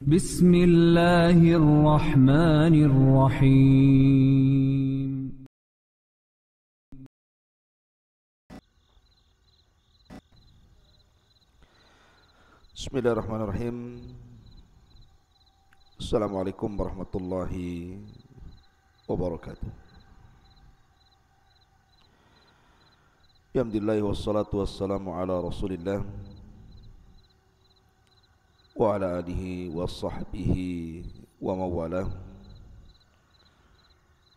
بسم الله الرحمن الرحيم بسم الله الرحمن الرحيم السلام عليكم ورحمة الله وبركاته بحمد الله والصلاة والسلام على رسول الله وعلى آله وصحبه ومن والاه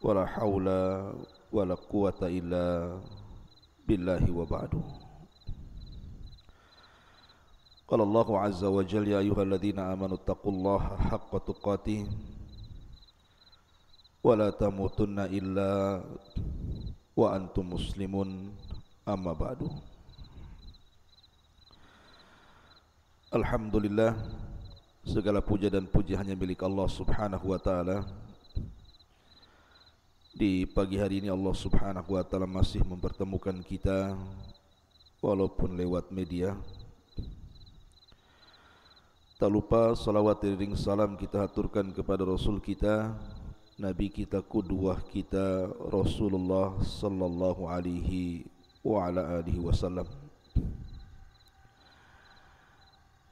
ولا حول ولا قوة إلا بالله وبعد قال الله عز وجل يا أيها الذين آمنوا اتقوا الله حق تقاته ولا تموتن إلا وأنتم مسلمون أما بعد Alhamdulillah segala puja dan puji hanya milik Allah Subhanahu wa taala. Di pagi hari ini Allah Subhanahu wa taala masih mempertemukan kita walaupun lewat media. Tak lupa salawat dan salam kita haturkan kepada Rasul kita, Nabi kita, kuduah kita Rasulullah sallallahu alaihi wa ala alihi wasallam.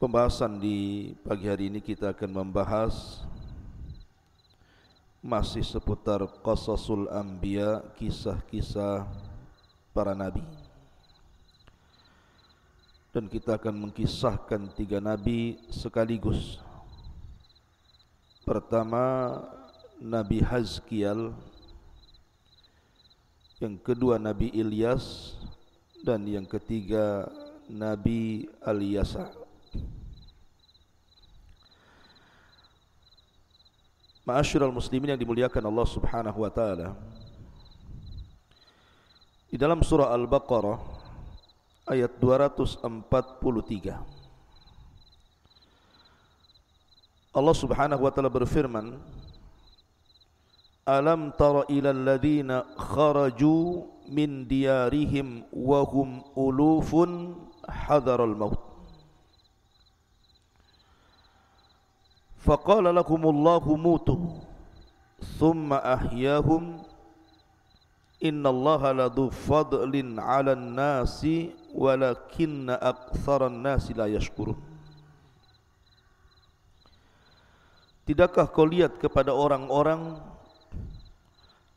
Pembahasan di pagi hari ini kita akan membahas masih seputar qasasul anbiya, kisah-kisah para nabi. Dan kita akan mengkisahkan tiga nabi sekaligus. Pertama Nabi Hazkiyal yang kedua Nabi Ilyas dan yang ketiga Nabi Aliyasa Ma'asyiral muslimin yang dimuliakan Allah Subhanahu wa taala. Di dalam surah Al-Baqarah ayat 243. Allah Subhanahu wa taala berfirman, "Alam tara ilal ladzina kharaju min diyarihim wahum hum ulufun hadaral maut." فقال لكم الله موتوا ثم أحياهم إن الله لذو فضل على الناس ولكن أكثر الناس لا يشكرون Tidakkah kau lihat kepada orang-orang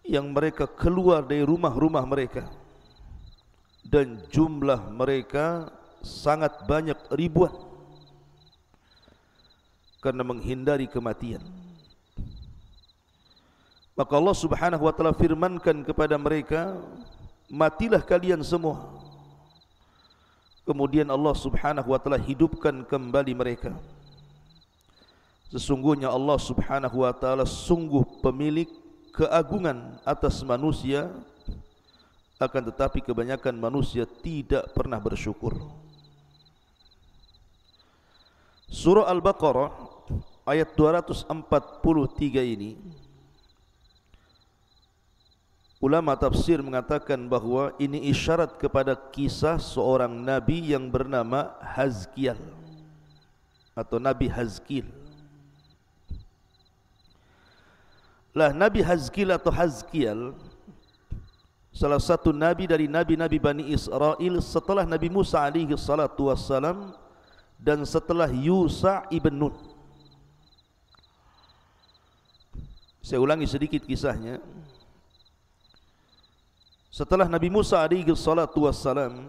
yang mereka keluar dari rumah-rumah mereka dan jumlah mereka sangat banyak ribuan karena menghindari kematian. Maka Allah Subhanahu wa taala firmankan kepada mereka, matilah kalian semua. Kemudian Allah Subhanahu wa taala hidupkan kembali mereka. Sesungguhnya Allah Subhanahu wa taala sungguh pemilik keagungan atas manusia akan tetapi kebanyakan manusia tidak pernah bersyukur. Surah Al-Baqarah ayat 243 ini ulama tafsir mengatakan bahawa ini isyarat kepada kisah seorang nabi yang bernama Hazkiyal atau Nabi Hazkil. Lah Nabi Hazkil atau Hazkiyal salah satu nabi dari nabi-nabi Bani Israel setelah Nabi Musa alaihi salatu wassalam dan setelah Yusa ibn Nun. Saya ulangi sedikit kisahnya. Setelah Nabi Musa alaihi salatu wassalam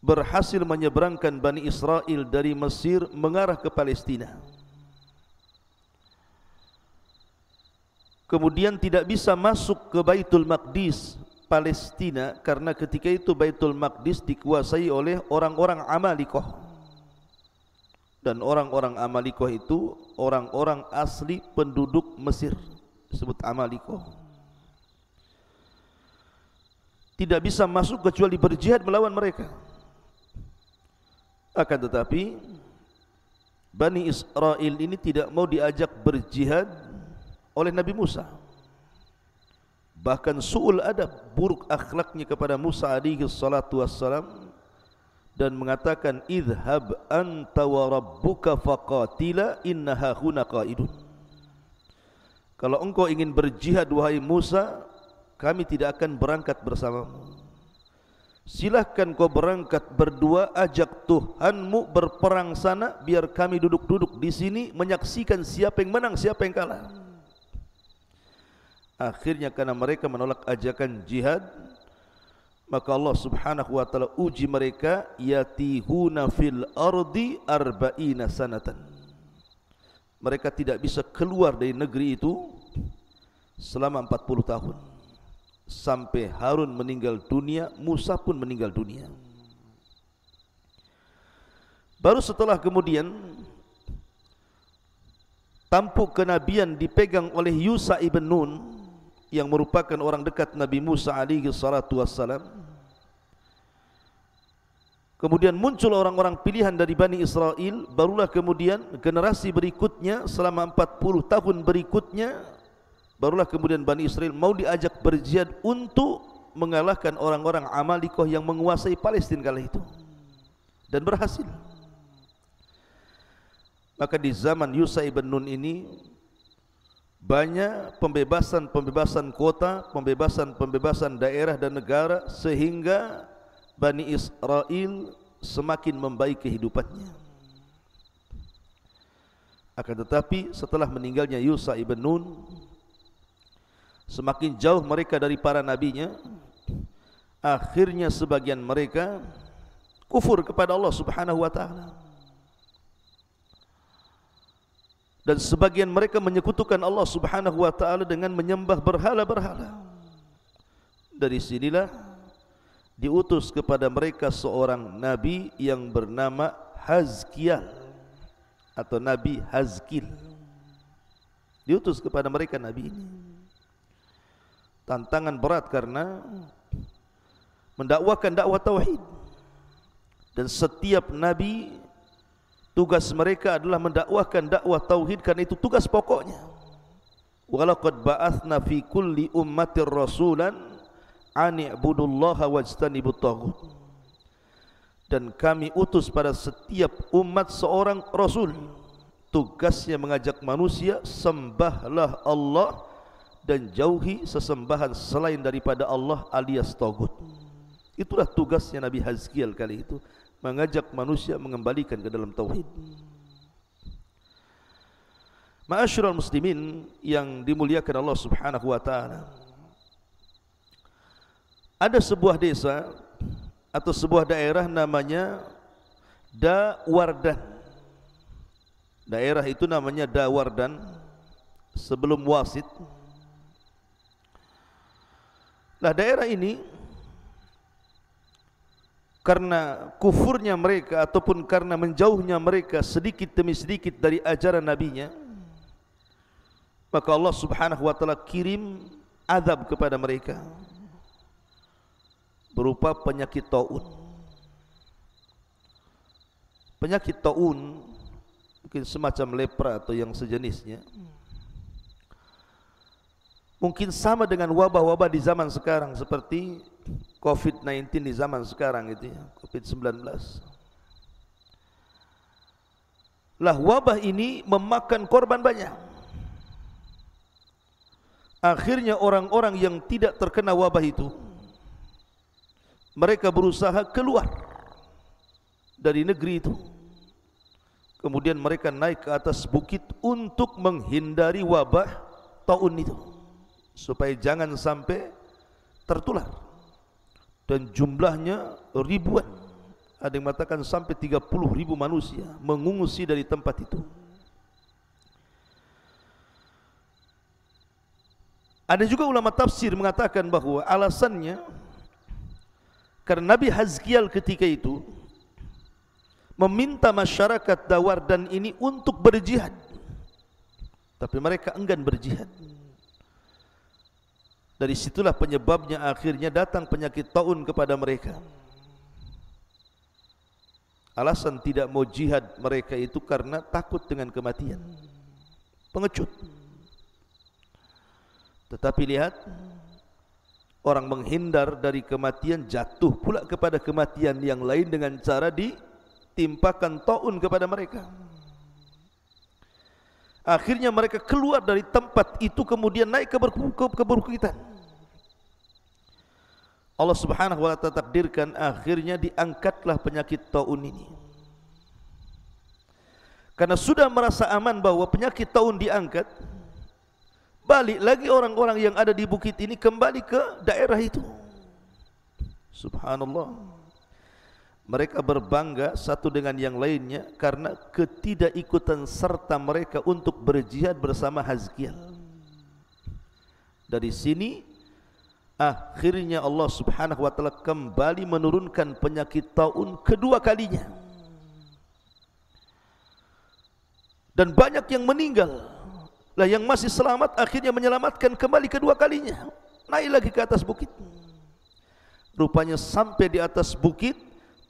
berhasil menyeberangkan Bani Israel dari Mesir mengarah ke Palestina. Kemudian tidak bisa masuk ke Baitul Maqdis Palestina karena ketika itu Baitul Maqdis dikuasai oleh orang-orang Amalikah. -orang dan orang-orang Amalikoh itu orang-orang asli penduduk Mesir sebut Amalikoh tidak bisa masuk kecuali berjihad melawan mereka akan tetapi Bani Israel ini tidak mau diajak berjihad oleh Nabi Musa bahkan su'ul adab buruk akhlaknya kepada Musa alaihi salatu wassalam dan mengatakan idhab anta wa rabbuka faqatila innaha huna qaidun kalau engkau ingin berjihad wahai Musa kami tidak akan berangkat bersamamu Silakan kau berangkat berdua ajak Tuhanmu berperang sana biar kami duduk-duduk di sini menyaksikan siapa yang menang siapa yang kalah akhirnya karena mereka menolak ajakan jihad maka Allah Subhanahu wa taala uji mereka yatihuna fil ardi arba'ina sanatan. Mereka tidak bisa keluar dari negeri itu selama 40 tahun. Sampai Harun meninggal dunia, Musa pun meninggal dunia. Baru setelah kemudian tampuk kenabian dipegang oleh Yusa ibn Nun, yang merupakan orang dekat Nabi Musa alaihi salatu wassalam Kemudian muncul orang-orang pilihan dari Bani Israel Barulah kemudian generasi berikutnya selama 40 tahun berikutnya Barulah kemudian Bani Israel mau diajak berjihad untuk mengalahkan orang-orang Amalikoh yang menguasai Palestina kala itu Dan berhasil Maka di zaman Yusai bin Nun ini banyak pembebasan-pembebasan kota, pembebasan-pembebasan daerah dan negara sehingga Bani Israel semakin membaik kehidupannya. Akan tetapi setelah meninggalnya Yusa ibn Nun, semakin jauh mereka dari para nabinya, akhirnya sebagian mereka kufur kepada Allah Subhanahu wa taala. dan sebagian mereka menyekutukan Allah Subhanahu wa taala dengan menyembah berhala-berhala. Dari sinilah diutus kepada mereka seorang nabi yang bernama Hazkiyah atau Nabi Hazkil. Diutus kepada mereka nabi ini. Tantangan berat karena mendakwakan dakwah tauhid. Dan setiap nabi tugas mereka adalah mendakwahkan dakwah tauhid karena itu tugas pokoknya walaqad ba'athna fi kulli ummatir rasulan an i'budullaha wajtanibut taghut dan kami utus pada setiap umat seorang rasul tugasnya mengajak manusia sembahlah Allah dan jauhi sesembahan selain daripada Allah alias taghut itulah tugasnya nabi Hazkiel kali itu mengajak manusia mengembalikan ke dalam tauhid. Ma'asyiral muslimin yang dimuliakan Allah Subhanahu wa taala. Ada sebuah desa atau sebuah daerah namanya Dawardan. Daerah itu namanya Dawardan sebelum Wasit. Nah, daerah ini karena kufurnya mereka ataupun karena menjauhnya mereka sedikit demi sedikit dari ajaran nabinya maka Allah Subhanahu wa taala kirim azab kepada mereka berupa penyakit taun penyakit taun mungkin semacam lepra atau yang sejenisnya mungkin sama dengan wabah-wabah di zaman sekarang seperti COVID-19 di zaman sekarang itu ya, COVID-19. Lah wabah ini memakan korban banyak. Akhirnya orang-orang yang tidak terkena wabah itu mereka berusaha keluar dari negeri itu. Kemudian mereka naik ke atas bukit untuk menghindari wabah tahun itu supaya jangan sampai tertular dan jumlahnya ribuan ada yang mengatakan sampai tiga puluh ribu manusia mengungsi dari tempat itu ada juga ulama tafsir mengatakan bahawa alasannya kerana Nabi Hazkial ketika itu meminta masyarakat Dawardan ini untuk berjihad tapi mereka enggan berjihad dari situlah penyebabnya akhirnya datang penyakit taun kepada mereka. Alasan tidak mau jihad mereka itu karena takut dengan kematian. Pengecut. Tetapi lihat orang menghindar dari kematian jatuh pula kepada kematian yang lain dengan cara ditimpakan taun kepada mereka. Akhirnya mereka keluar dari tempat itu kemudian naik ke keburukitan. Ke Allah subhanahu wa ta'ala takdirkan akhirnya diangkatlah penyakit ta'un ini karena sudah merasa aman bahwa penyakit ta'un diangkat balik lagi orang-orang yang ada di bukit ini kembali ke daerah itu subhanallah mereka berbangga satu dengan yang lainnya karena ketidakikutan serta mereka untuk berjihad bersama Hazkiyah. Dari sini Akhirnya Allah subhanahu wa ta'ala kembali menurunkan penyakit ta'un kedua kalinya. Dan banyak yang meninggal. Lah yang masih selamat akhirnya menyelamatkan kembali kedua kalinya. Naik lagi ke atas bukit. Rupanya sampai di atas bukit,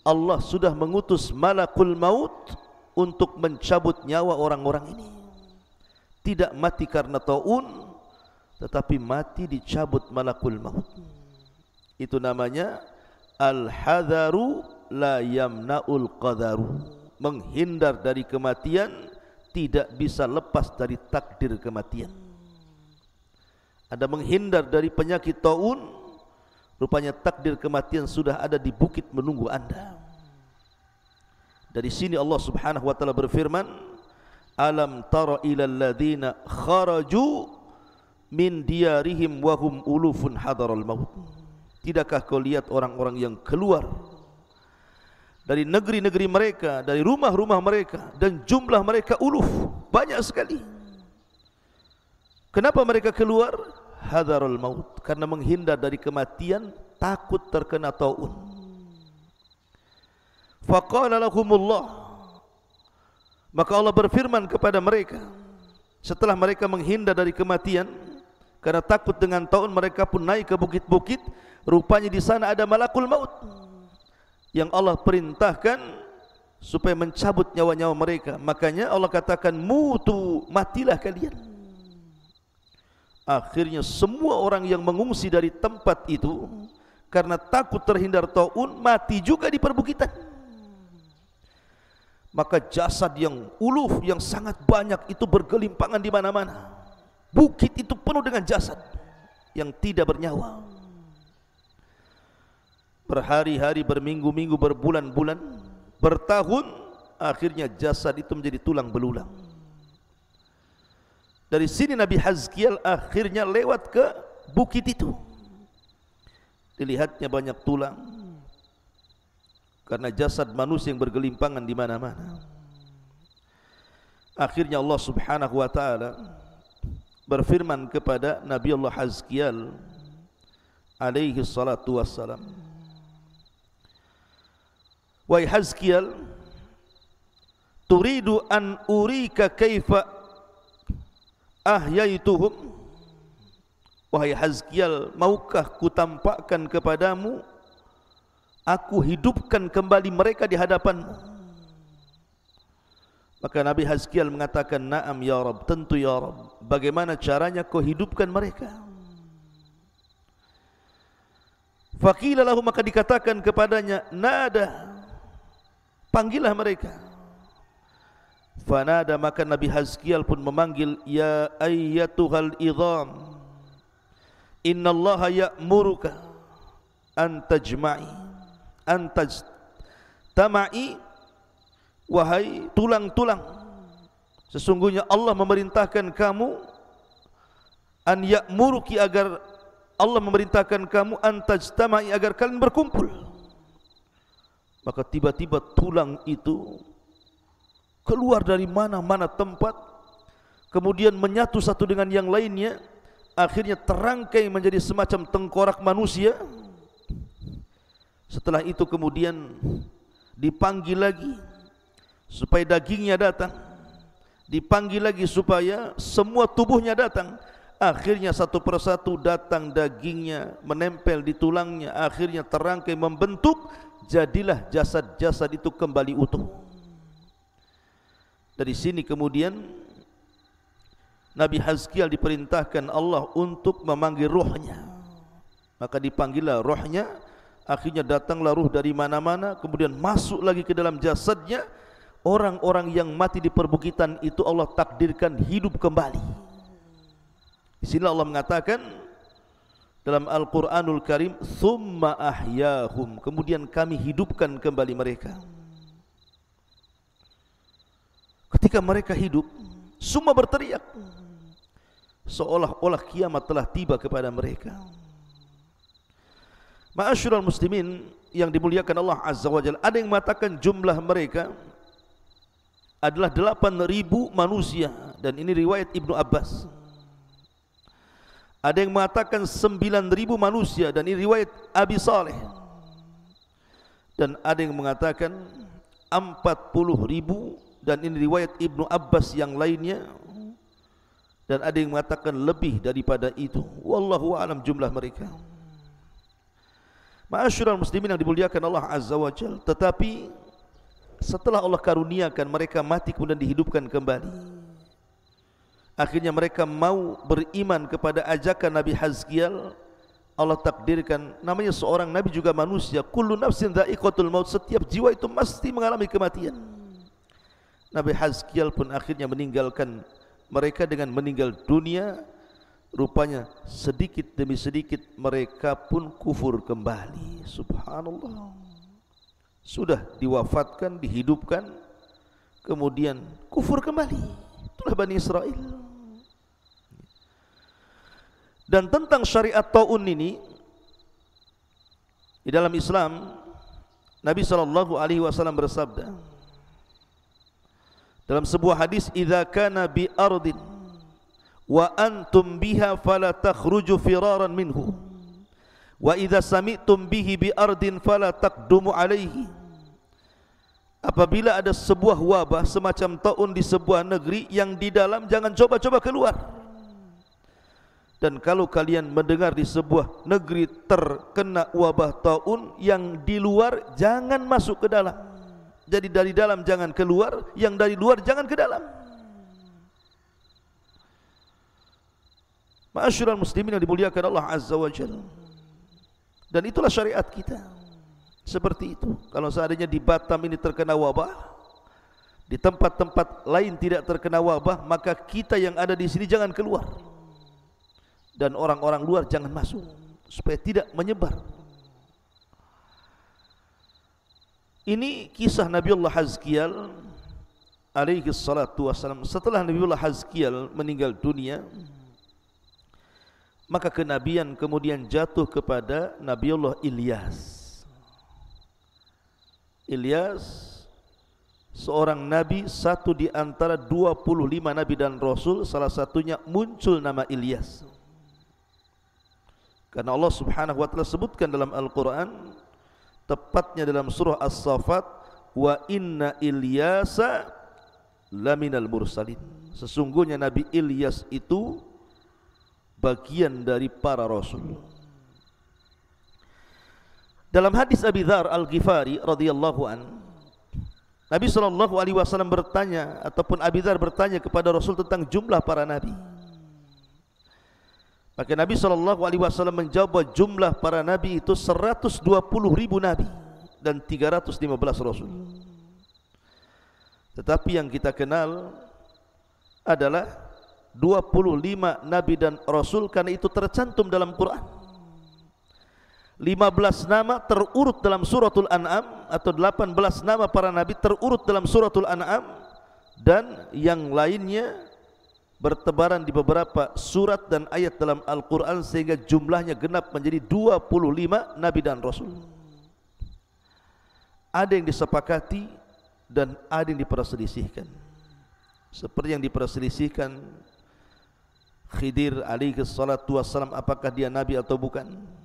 Allah sudah mengutus malakul maut untuk mencabut nyawa orang-orang ini. Tidak mati karena ta'un, tetapi mati dicabut malakul maut. Hmm. Itu namanya al-hadaru la yamnaul qadaru. Menghindar dari kematian tidak bisa lepas dari takdir kematian. Hmm. Anda menghindar dari penyakit taun rupanya takdir kematian sudah ada di bukit menunggu Anda. Hmm. Dari sini Allah Subhanahu wa taala berfirman, "Alam tara ilal ladzina kharaju min diarihim wahum ulufun hadaral maut. Tidakkah kau lihat orang-orang yang keluar dari negeri-negeri mereka, dari rumah-rumah mereka dan jumlah mereka uluf banyak sekali. Kenapa mereka keluar? Hadarul maut karena menghindar dari kematian, takut terkena taun. Faqala lahumullah Maka Allah berfirman kepada mereka setelah mereka menghindar dari kematian, Karena takut dengan taun, mereka pun naik ke bukit-bukit Rupanya di sana ada malakul maut Yang Allah perintahkan Supaya mencabut nyawa-nyawa mereka Makanya Allah katakan Mutu matilah kalian Akhirnya semua orang yang mengungsi dari tempat itu Karena takut terhindar ta'un Mati juga di perbukitan Maka jasad yang uluf yang sangat banyak Itu bergelimpangan di mana-mana Bukit itu penuh dengan jasad yang tidak bernyawa. Berhari-hari, berminggu-minggu, berbulan-bulan, bertahun, akhirnya jasad itu menjadi tulang belulang. Dari sini Nabi Hazkiyal akhirnya lewat ke bukit itu. Dilihatnya banyak tulang. Karena jasad manusia yang bergelimpangan di mana-mana. Akhirnya Allah subhanahu wa ta'ala berfirman kepada Nabi Allah Hazkiyal alaihi salatu wassalam Wai Hazkiyal turidu an urika kaifa yaituhum, Wahai Hazkiyal, maukah ku tampakkan kepadamu aku hidupkan kembali mereka di hadapanmu? Maka Nabi Hazkiyal mengatakan Naam ya Rab, tentu ya Rab Bagaimana caranya kau hidupkan mereka Fakilalahu maka dikatakan kepadanya Nada Panggillah mereka Fanada maka Nabi Hazkiyal pun memanggil Ya ayyatuhal idham Inna Allah ya'muruka Antajma'i Antajtama'i Wahai tulang-tulang Sesungguhnya Allah memerintahkan kamu An ya'muruki agar Allah memerintahkan kamu An tajtama'i agar kalian berkumpul Maka tiba-tiba tulang itu Keluar dari mana-mana tempat Kemudian menyatu satu dengan yang lainnya Akhirnya terangkai menjadi semacam tengkorak manusia Setelah itu kemudian Dipanggil lagi supaya dagingnya datang dipanggil lagi supaya semua tubuhnya datang akhirnya satu persatu datang dagingnya menempel di tulangnya akhirnya terangkai membentuk jadilah jasad-jasad itu kembali utuh dari sini kemudian Nabi Hazkiyah diperintahkan Allah untuk memanggil rohnya maka dipanggillah rohnya akhirnya datanglah ruh dari mana-mana kemudian masuk lagi ke dalam jasadnya orang-orang yang mati di perbukitan itu Allah takdirkan hidup kembali. Di Allah mengatakan dalam Al-Qur'anul Karim, "Tsumma ahyahum." Kemudian kami hidupkan kembali mereka. Ketika mereka hidup, semua berteriak seolah-olah kiamat telah tiba kepada mereka. Ma'ashurul muslimin yang dimuliakan Allah Azza Wajalla. ada yang mengatakan jumlah mereka adalah 8000 manusia dan ini riwayat Ibnu Abbas. Ada yang mengatakan 9000 manusia dan ini riwayat Abi Saleh. Dan ada yang mengatakan 40000 dan ini riwayat Ibnu Abbas yang lainnya. Dan ada yang mengatakan lebih daripada itu. Wallahu alam jumlah mereka. Ma'asyiral muslimin yang dimuliakan Allah Azza wa Jalla, tetapi setelah Allah karuniakan mereka mati kemudian dihidupkan kembali akhirnya mereka mau beriman kepada ajakan Nabi Hazkiyal Allah takdirkan namanya seorang nabi juga manusia kullu nafsin dha'iqatul maut setiap jiwa itu mesti mengalami kematian Nabi Hazkiyal pun akhirnya meninggalkan mereka dengan meninggal dunia rupanya sedikit demi sedikit mereka pun kufur kembali subhanallah sudah diwafatkan, dihidupkan, kemudian kufur kembali. Itulah Bani Israel. Dan tentang syariat ta'un ini, di dalam Islam, Nabi saw bersabda dalam sebuah hadis idza kana bi ardin wa antum biha falatakhruju firaran minhu wa idza sami'tum bihi bi ardin fala taqdumu alaihi apabila ada sebuah wabah semacam taun di sebuah negeri yang di dalam jangan coba-coba keluar dan kalau kalian mendengar di sebuah negeri terkena wabah taun yang di luar jangan masuk ke dalam jadi dari dalam jangan keluar yang dari luar jangan ke dalam Ma'asyiral muslimin yang dimuliakan Allah Azza wa Jalla. Dan itulah syariat kita seperti itu kalau seandainya di Batam ini terkena wabah di tempat-tempat lain tidak terkena wabah maka kita yang ada di sini jangan keluar dan orang-orang luar jangan masuk supaya tidak menyebar ini kisah Nabi Allah Hazkiyal alaihi salatu wassalam setelah Nabiullah Hazkiyal meninggal dunia maka kenabian kemudian jatuh kepada Nabi Allah Ilyas Ilyas seorang nabi satu di antara 25 nabi dan rasul salah satunya muncul nama Ilyas. Karena Allah Subhanahu wa taala sebutkan dalam Al-Qur'an tepatnya dalam surah As-Saffat wa inna Ilyasa laminal mursalin. Sesungguhnya nabi Ilyas itu bagian dari para rasul. Dalam hadis Abi Dzar Al-Ghifari radhiyallahu an Nabi sallallahu alaihi wasallam bertanya ataupun Abi Dzar bertanya kepada Rasul tentang jumlah para nabi. Maka Nabi sallallahu alaihi wasallam menjawab jumlah para nabi itu 120 ribu nabi dan 315 rasul. Tetapi yang kita kenal adalah 25 nabi dan rasul karena itu tercantum dalam Quran. 15 nama terurut dalam suratul An'am atau 18 nama para nabi terurut dalam suratul An'am dan yang lainnya bertebaran di beberapa surat dan ayat dalam Al-Quran sehingga jumlahnya genap menjadi 25 nabi dan rasul ada yang disepakati dan ada yang diperselisihkan seperti yang diperselisihkan Khidir alaihi salatu wassalam apakah dia nabi atau bukan? Bukan.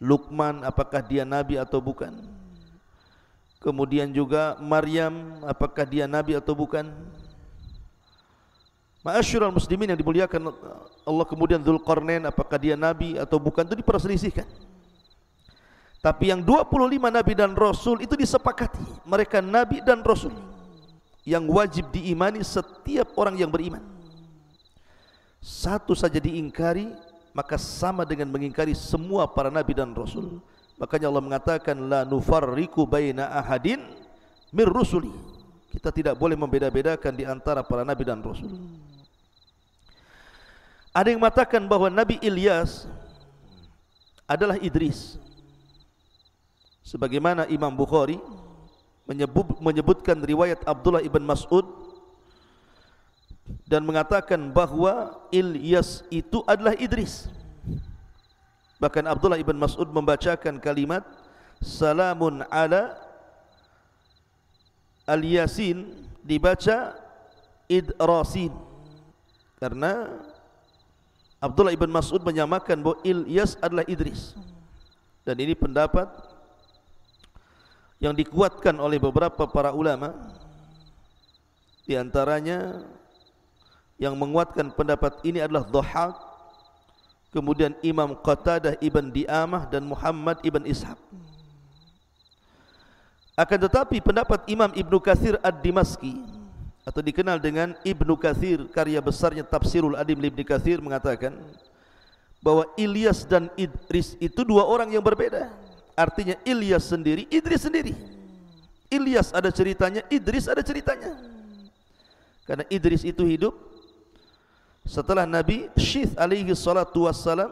Luqman apakah dia nabi atau bukan? Kemudian juga Maryam apakah dia nabi atau bukan? Ma'asyiral muslimin yang dimuliakan Allah kemudian Dzulqarnain apakah dia nabi atau bukan itu diperselisihkan. Tapi yang 25 nabi dan rasul itu disepakati, mereka nabi dan rasul yang wajib diimani setiap orang yang beriman. Satu saja diingkari maka sama dengan mengingkari semua para nabi dan rasul makanya Allah mengatakan la nufarriqu baina ahadin mir rusuli kita tidak boleh membeda-bedakan di antara para nabi dan rasul ada yang mengatakan bahawa Nabi Ilyas adalah Idris sebagaimana Imam Bukhari menyebut, menyebutkan riwayat Abdullah ibn Mas'ud dan mengatakan bahawa Ilyas itu adalah Idris. Bahkan Abdullah ibn Mas'ud membacakan kalimat Salamun ala Al-Yasin dibaca Idrasin. Karena Abdullah ibn Mas'ud menyamakan bahawa Ilyas adalah Idris. Dan ini pendapat yang dikuatkan oleh beberapa para ulama diantaranya yang menguatkan pendapat ini adalah Dhuhaq kemudian Imam Qatadah ibn Diamah dan Muhammad ibn Ishaq akan tetapi pendapat Imam Ibn Kathir Ad-Dimaski atau dikenal dengan Ibn Kathir karya besarnya Tafsirul Adim Ibn Kathir mengatakan bahwa Ilyas dan Idris itu dua orang yang berbeda artinya Ilyas sendiri, Idris sendiri Ilyas ada ceritanya, Idris ada ceritanya karena Idris itu hidup setelah Nabi Syith alaihi salatu wassalam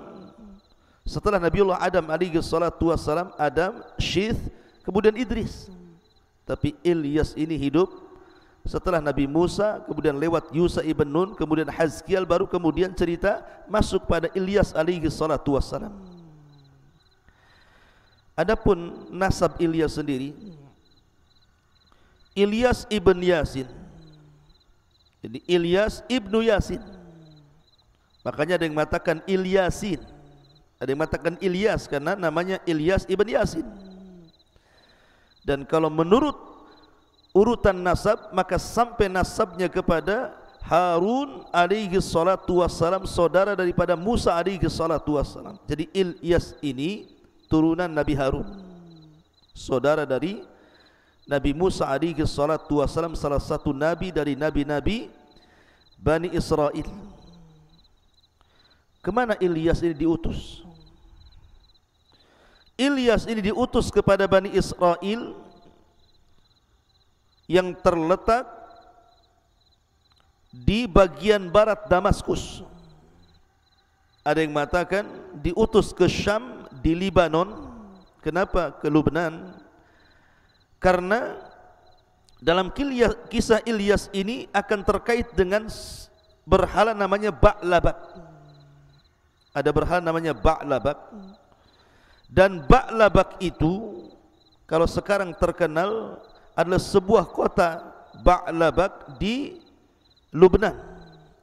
setelah Nabi Allah Adam alaihi salatu wassalam Adam Syith kemudian Idris tapi Ilyas ini hidup setelah Nabi Musa kemudian lewat Yusa ibn Nun kemudian Hazkiyal baru kemudian cerita masuk pada Ilyas alaihi salatu wassalam Adapun nasab Ilyas sendiri Ilyas ibn Yasin jadi Ilyas ibnu Yasin Makanya ada yang mengatakan Ilyasin Ada yang mengatakan Ilyas Karena namanya Ilyas Ibn Yasin Dan kalau menurut urutan nasab Maka sampai nasabnya kepada Harun alaihi salatu wassalam Saudara daripada Musa alaihi salatu wassalam Jadi Ilyas ini turunan Nabi Harun Saudara dari Nabi Musa alaihi salatu wassalam Salah satu Nabi dari Nabi-Nabi Bani Israel Israel Kemana Ilyas ini diutus? Ilyas ini diutus kepada Bani Israel yang terletak di bagian barat Damaskus. Ada yang mengatakan diutus ke Syam di Lebanon. Kenapa ke Lubnan? Karena dalam kisah Ilyas ini akan terkait dengan berhala namanya Ba'labat. Ba ada berhala namanya Ba'labak dan Ba'labak itu kalau sekarang terkenal adalah sebuah kota Ba'labak di Lubnan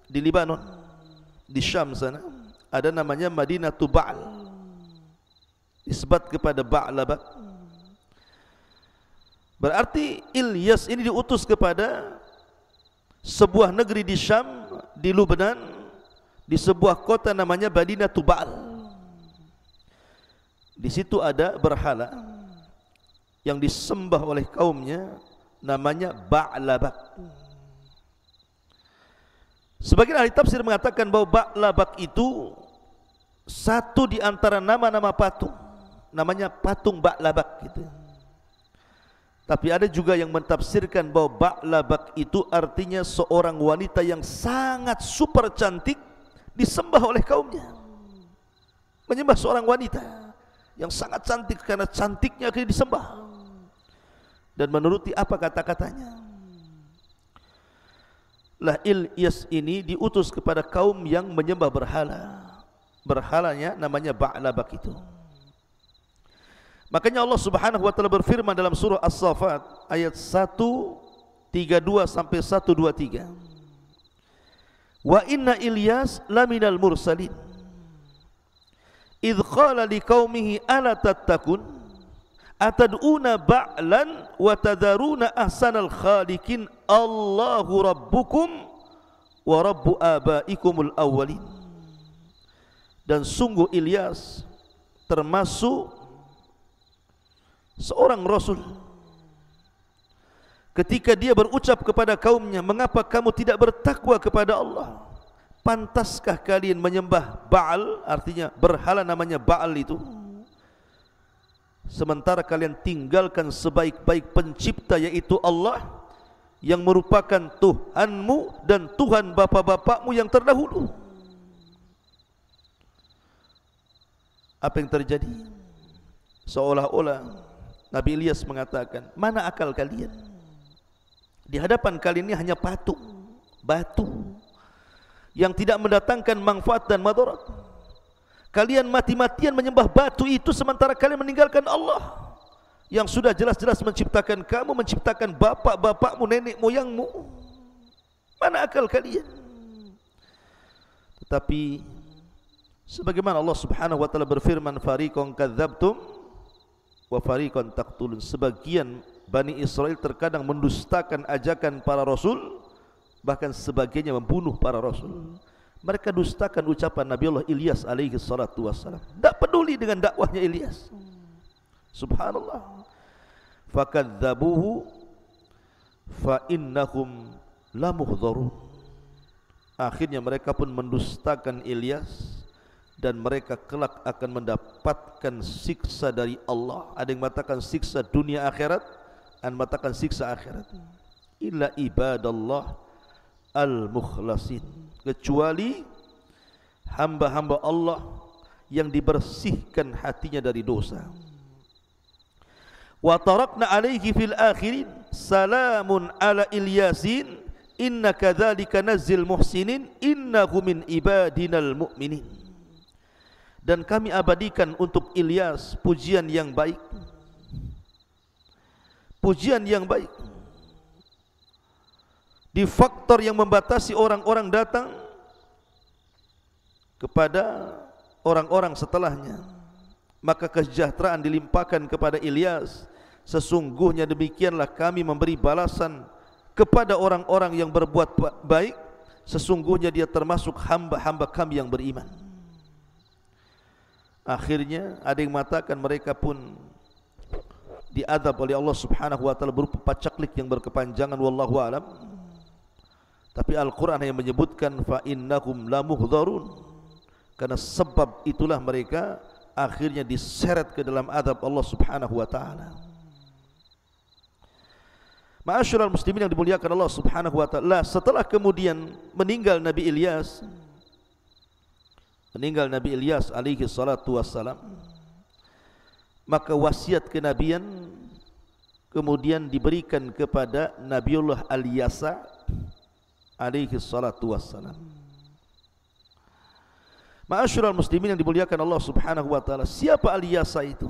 di Lebanon di Syam sana ada namanya Madinatu Ba'al disebut kepada Ba'labak berarti Ilyas ini diutus kepada sebuah negeri di Syam di Lubnan di sebuah kota namanya Badinah Tubal. Di situ ada berhala yang disembah oleh kaumnya namanya Ba'labak. Sebagian ahli tafsir mengatakan bahwa Ba'labak itu satu di antara nama-nama patung namanya patung Ba'labak gitu. Tapi ada juga yang mentafsirkan bahwa Ba'labak itu artinya seorang wanita yang sangat super cantik disembah oleh kaumnya menyembah seorang wanita yang sangat cantik karena cantiknya akhirnya disembah dan menuruti apa kata-katanya lah Ilyas ini diutus kepada kaum yang menyembah berhala berhalanya namanya Ba'labak itu makanya Allah subhanahu wa ta'ala berfirman dalam surah As-Safat ayat 1 32 sampai 123 Wa inna Ilyas laminal mursalin Idh qala liqaumihi ala tattakun Atad'una ba'lan wa tadaruna ahsanal khalikin Allahu rabbukum wa rabbu abaikumul awwalin Dan sungguh Ilyas termasuk seorang rasul ketika dia berucap kepada kaumnya mengapa kamu tidak bertakwa kepada Allah pantaskah kalian menyembah Baal artinya berhala namanya Baal itu sementara kalian tinggalkan sebaik-baik pencipta yaitu Allah yang merupakan Tuhanmu dan Tuhan bapa-bapamu yang terdahulu apa yang terjadi seolah-olah Nabi Ilyas mengatakan mana akal kalian di hadapan kali ini hanya patung Batu Yang tidak mendatangkan manfaat dan madarat Kalian mati-matian menyembah batu itu Sementara kalian meninggalkan Allah Yang sudah jelas-jelas menciptakan kamu Menciptakan bapak-bapakmu, nenek moyangmu Mana akal kalian? Tetapi Sebagaimana Allah subhanahu wa ta'ala berfirman Fariqon kathabtum Wa farikon taktulun Sebagian Bani Israel terkadang mendustakan ajakan para Rasul Bahkan sebagainya membunuh para Rasul Mereka dustakan ucapan Nabi Allah Ilyas alaihi salatu wassalam Tak peduli dengan dakwahnya Ilyas Subhanallah Fakadzabuhu Fa innahum lamuhdharun Akhirnya mereka pun mendustakan Ilyas dan mereka kelak akan mendapatkan siksa dari Allah. Ada yang mengatakan siksa dunia akhirat, dan matakan siksa akhirat illa ibadallah al-mukhlasin kecuali hamba-hamba Allah yang dibersihkan hatinya dari dosa wa tarakna alaihi fil akhirin salamun ala ilyasin inna kadzalika nazzil muhsinin innahu min ibadinal mu'minin dan kami abadikan untuk Ilyas pujian yang baik pujian yang baik di faktor yang membatasi orang-orang datang kepada orang-orang setelahnya maka kesejahteraan dilimpahkan kepada Ilyas sesungguhnya demikianlah kami memberi balasan kepada orang-orang yang berbuat baik sesungguhnya dia termasuk hamba-hamba kami yang beriman akhirnya ada yang mengatakan mereka pun diadab oleh Allah Subhanahu wa taala berupa pacaklik yang berkepanjangan wallahu alam. Tapi Al-Qur'an yang menyebutkan fa innakum lamuhdharun. Karena sebab itulah mereka akhirnya diseret ke dalam adab Allah Subhanahu wa taala. Ma'asyiral muslimin yang dimuliakan Allah Subhanahu wa taala, setelah kemudian meninggal Nabi Ilyas meninggal Nabi Ilyas alaihi salatu wassalam maka wasiat kenabian kemudian diberikan kepada Nabiullah Al-Yasa alaihi salatu wassalam Ma'asyur al-muslimin yang dimuliakan Allah subhanahu wa ta'ala Siapa Al-Yasa itu?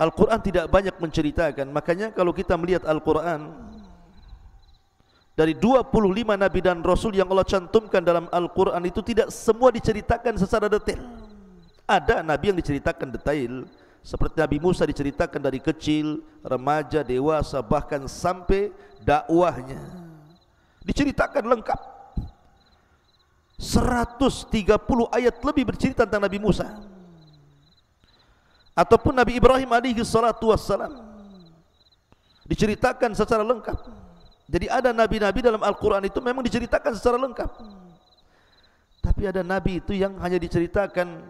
Al-Quran tidak banyak menceritakan Makanya kalau kita melihat Al-Quran Dari 25 Nabi dan Rasul yang Allah cantumkan dalam Al-Quran itu Tidak semua diceritakan secara detail ada Nabi yang diceritakan detail Seperti Nabi Musa diceritakan dari kecil Remaja, dewasa, bahkan sampai dakwahnya Diceritakan lengkap 130 ayat lebih bercerita tentang Nabi Musa Ataupun Nabi Ibrahim alaihi salatu wassalam Diceritakan secara lengkap Jadi ada Nabi-Nabi dalam Al-Quran itu memang diceritakan secara lengkap Tapi ada Nabi itu yang hanya diceritakan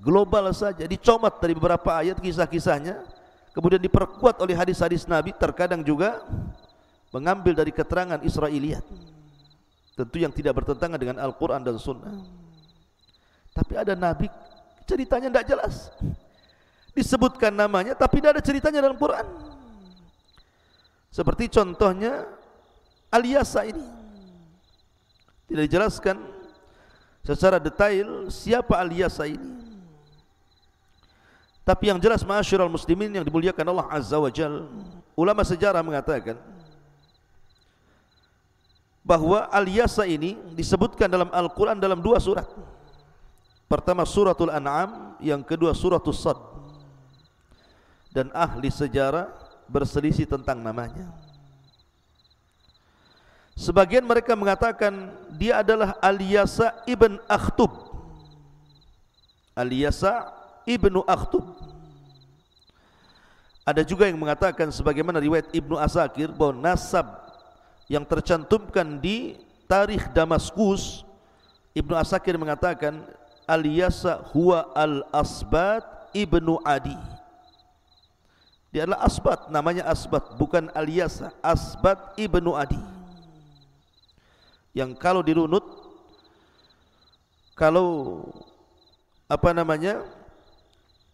global saja dicomot dari beberapa ayat kisah-kisahnya kemudian diperkuat oleh hadis-hadis Nabi terkadang juga mengambil dari keterangan Israiliyat tentu yang tidak bertentangan dengan Al-Quran dan Sunnah tapi ada Nabi ceritanya tidak jelas disebutkan namanya tapi tidak ada ceritanya dalam Quran seperti contohnya Aliasa ini tidak dijelaskan secara detail siapa Aliasa ini tapi yang jelas Al muslimin yang dimuliakan Allah Azza wa Jal Ulama sejarah mengatakan Bahawa al-yasa ini disebutkan dalam Al-Quran dalam dua surat Pertama suratul an'am Yang kedua suratul sad Dan ahli sejarah berselisih tentang namanya Sebagian mereka mengatakan Dia adalah al-yasa ibn akhtub Al-yasa Ibnu Akhtub ada juga yang mengatakan sebagaimana riwayat Ibnu Asakir bahwa nasab yang tercantumkan di tarikh Damaskus Ibnu Asakir mengatakan Aliyasa huwa al-Asbat Ibnu Adi dia adalah Asbat namanya Asbat bukan Aliyasa Asbat Ibnu Adi yang kalau dirunut kalau apa namanya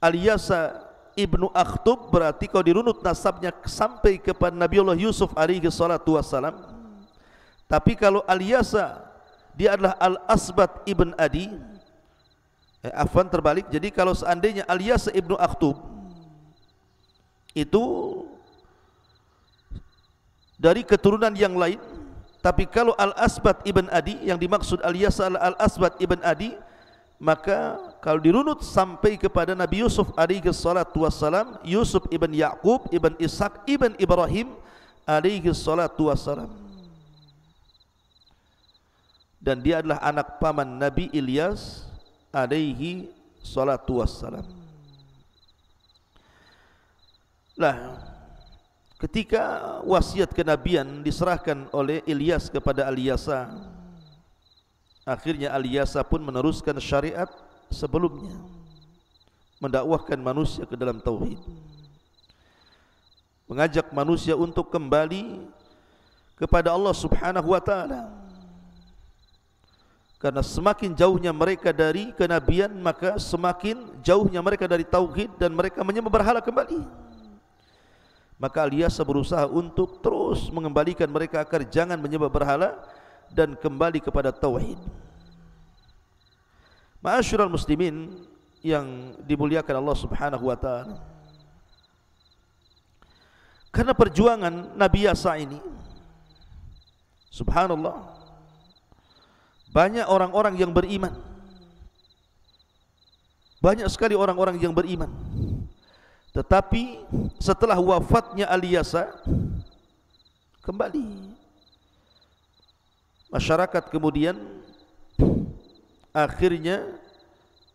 Aliyasa ibnu Akhtub berarti kau dirunut nasabnya sampai kepada Nabi Allah Yusuf alaihi salatu wassalam tapi kalau Aliyasa dia adalah Al-Asbat ibn Adi eh, Afan terbalik jadi kalau seandainya Aliyasa ibnu Akhtub itu dari keturunan yang lain tapi kalau Al-Asbat ibn Adi yang dimaksud Aliasa Al-Asbat ibn Adi maka kalau dirunut sampai kepada Nabi Yusuf alaihi salatu wassalam Yusuf ibn Yaqub ibn Ishaq ibn Ibrahim alaihi salatu wassalam dan dia adalah anak paman Nabi Ilyas alaihi salatu wassalam lah ketika wasiat kenabian diserahkan oleh Ilyas kepada Aliyasa, akhirnya Aliyasa pun meneruskan syariat sebelumnya mendakwahkan manusia ke dalam tauhid mengajak manusia untuk kembali kepada Allah Subhanahu wa taala karena semakin jauhnya mereka dari kenabian maka semakin jauhnya mereka dari tauhid dan mereka menyembah berhala kembali maka alias berusaha untuk terus mengembalikan mereka agar jangan menyembah berhala dan kembali kepada tauhid. Ma'asyiral muslimin yang dimuliakan Allah Subhanahu wa taala. Karena perjuangan Nabi Asa ini Subhanallah Banyak orang-orang yang beriman Banyak sekali orang-orang yang beriman Tetapi setelah wafatnya Ali Yasa Kembali Masyarakat kemudian akhirnya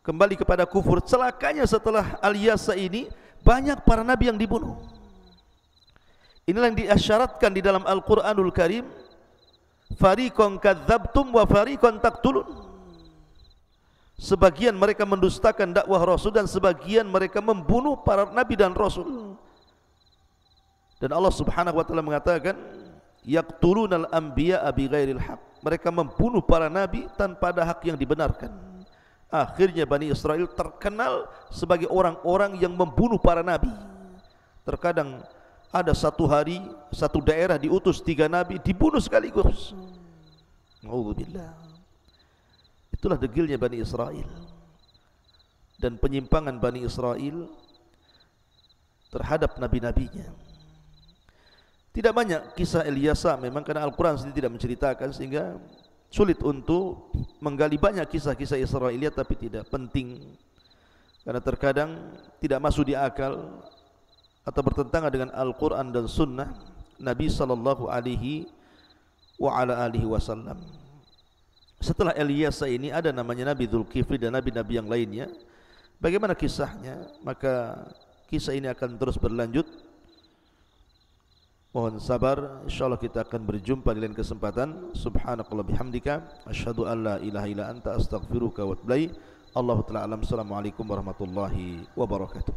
kembali kepada kufur. Celakanya setelah Al-Yasa ini banyak para nabi yang dibunuh. Inilah yang diasyaratkan di dalam Al-Qur'anul Karim, "Fariqan kadzabtum wa fariqan taqtulun." Sebagian mereka mendustakan dakwah Rasul dan sebagian mereka membunuh para nabi dan rasul. Dan Allah Subhanahu wa taala mengatakan, "Yaqtuluna al abi bighairil haqq." mereka membunuh para nabi tanpa ada hak yang dibenarkan. Akhirnya Bani Israel terkenal sebagai orang-orang yang membunuh para nabi. Terkadang ada satu hari, satu daerah diutus tiga nabi dibunuh sekaligus. Alhamdulillah. Itulah degilnya Bani Israel. Dan penyimpangan Bani Israel terhadap nabi-nabinya. Tidak banyak kisah Eliasa memang karena Al-Quran sendiri tidak menceritakan sehingga sulit untuk menggali banyak kisah-kisah Israelia tapi tidak penting karena terkadang tidak masuk di akal atau bertentangan dengan Al-Quran dan Sunnah Nabi Sallallahu Alaihi wa ala alihi wasallam. Setelah Eliasa ini ada namanya Nabi Dzulkifli dan nabi-nabi yang lainnya. Bagaimana kisahnya? Maka kisah ini akan terus berlanjut mohon sabar insyaallah kita akan berjumpa di lain kesempatan subhanakallah bihamdika asyhadu alla ilaha illa anta astaghfiruka wa atubu ilaik taala alam assalamualaikum warahmatullahi wabarakatuh